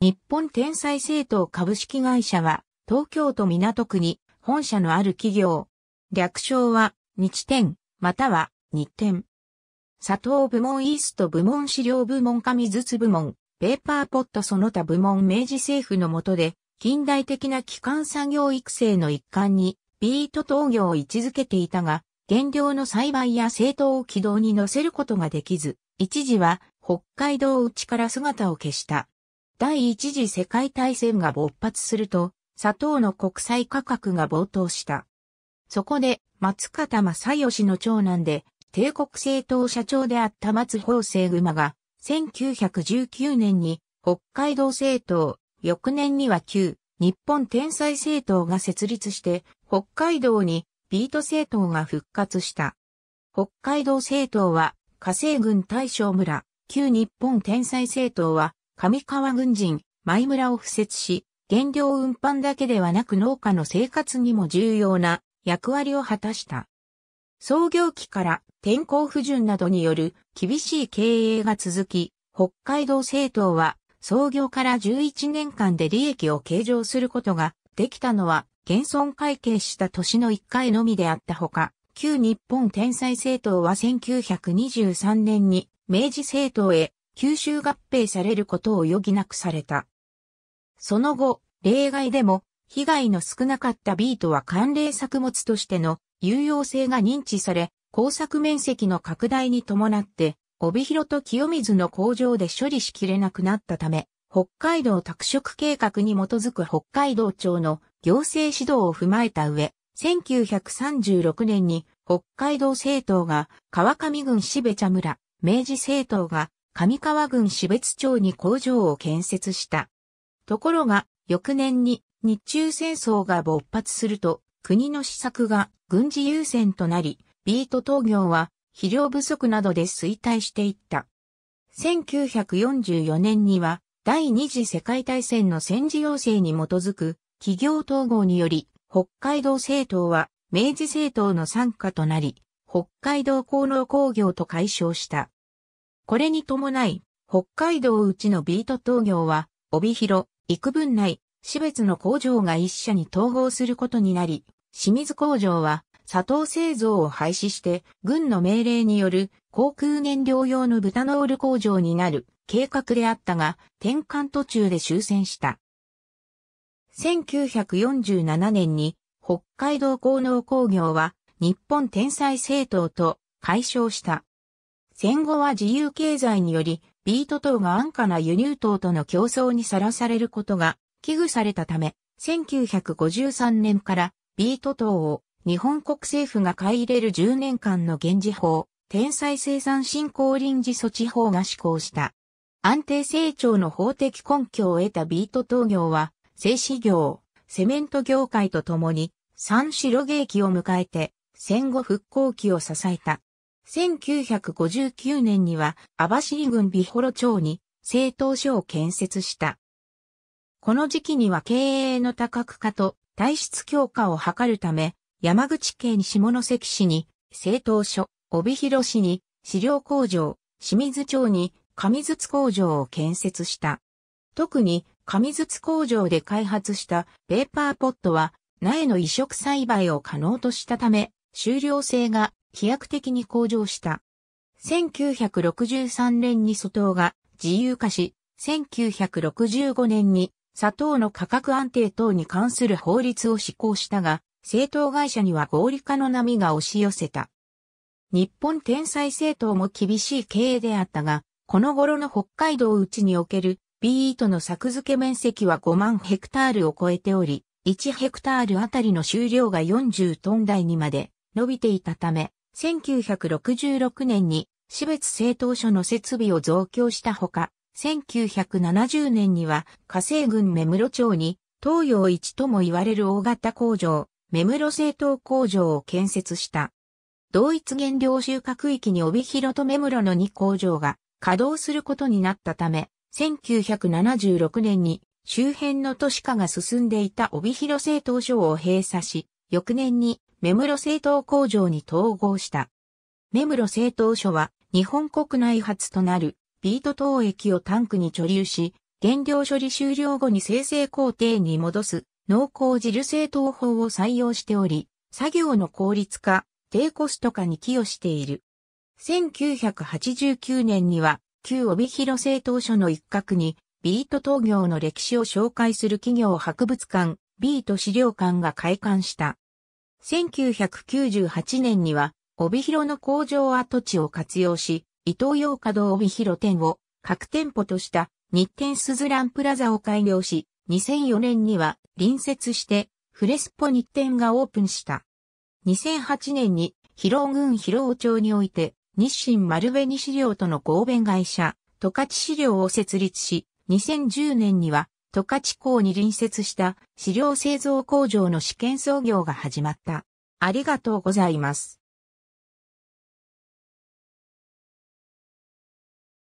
日本天才政党株式会社は、東京都港区に本社のある企業。略称は、日天、または、日天。砂糖部門イースト部門資料部門紙筒部門、ペーパーポットその他部門明治政府の下で、近代的な基幹産業育成の一環に、ビート陶業を位置づけていたが、原料の栽培や製糖を軌道に乗せることができず、一時は北海道内から姿を消した。第一次世界大戦が勃発すると、砂糖の国際価格が暴騰した。そこで、松方正義の長男で、帝国政党社長であった松法生馬が、1919年に北海道政党、翌年には旧日本天才政党が設立して、北海道にビート政党が復活した。北海道政党は、火星軍大正村、旧日本天才政党は、上川軍人、前村を布設し、原料運搬だけではなく農家の生活にも重要な役割を果たした。創業期から天候不順などによる厳しい経営が続き、北海道政党は創業から11年間で利益を計上することができたのは、現存会計した年の1回のみであったほか、旧日本天才政党は1923年に明治政党へ吸収合併されることを余儀なくされた。その後、例外でも、被害の少なかったビートは寒冷作物としての有用性が認知され、工作面積の拡大に伴って、帯広と清水の工場で処理しきれなくなったため、北海道拓殖計画に基づく北海道庁の行政指導を踏まえた上、1936年に北海道政党が川上郡標茶村、明治政党が上川郡志別町に工場を建設した。ところが、翌年に日中戦争が勃発すると、国の施策が軍事優先となり、ビート陶業は肥料不足などで衰退していった。1944年には第二次世界大戦の戦時要請に基づく企業統合により北海道政党は明治政党の傘下となり北海道工農工業と解消した。これに伴い、北海道内のビート東業は、帯広、幾分内、市別の工場が一社に統合することになり、清水工場は、砂糖製造を廃止して、軍の命令による航空燃料用のブタノール工場になる計画であったが、転換途中で終戦した。1947年に北海道工農工業は日本天才政党と解消した。戦後は自由経済により、ビート等が安価な輸入等との競争にさらされることが危惧されたため、1953年からビート等を日本国政府が買い入れる10年間の現時法、天才生産振興臨時措置法が施行した。安定成長の法的根拠を得たビート等業は、製紙業、セメント業界とともに、三四ゲ芸期を迎えて、戦後復興期を支えた。1959年には網走郡美幌町に製党所を建設した。この時期には経営の多角化と体質強化を図るため、山口県下関市に製党所、帯広市に資料工場、清水町に紙筒工場を建設した。特に紙筒工場で開発したペーパーポットは苗の移植栽培を可能としたため、終了性が飛躍的に向上した。1963年に粗糖が自由化し、1965年に砂糖の価格安定等に関する法律を施行したが、政党会社には合理化の波が押し寄せた。日本天才政党も厳しい経営であったが、この頃の北海道内における B 糸の作付け面積は5万ヘクタールを超えており、1ヘクタールあたりの収量が40トン台にまで伸びていたため、1966年に私別製陶所の設備を増強したほか、1970年には火星群目室町に東洋一とも言われる大型工場、目室製陶工場を建設した。同一原料収穫域に帯広と目室の2工場が稼働することになったため、1976年に周辺の都市化が進んでいた帯広製陶所を閉鎖し、翌年に目室製糖工場に統合した。目室製糖所は日本国内初となるビート糖液をタンクに貯留し、原料処理終了後に生成工程に戻す濃厚ジル製糖法を採用しており、作業の効率化、低コスト化に寄与している。1989年には旧帯広製糖所の一角にビート糖業の歴史を紹介する企業博物館、ビート資料館が開館した。1998年には、帯広の工場跡地を活用し、伊東洋華堂帯広店を各店舗とした日展スズランプラザを開業し、2004年には隣接してフレスポ日展がオープンした。2008年に広尾郡広尾町において日清丸紅資料との合弁会社、十勝資料を設立し、2010年には十勝港に隣接した資料製造工場の試験操業が始まった。ありがとうございます。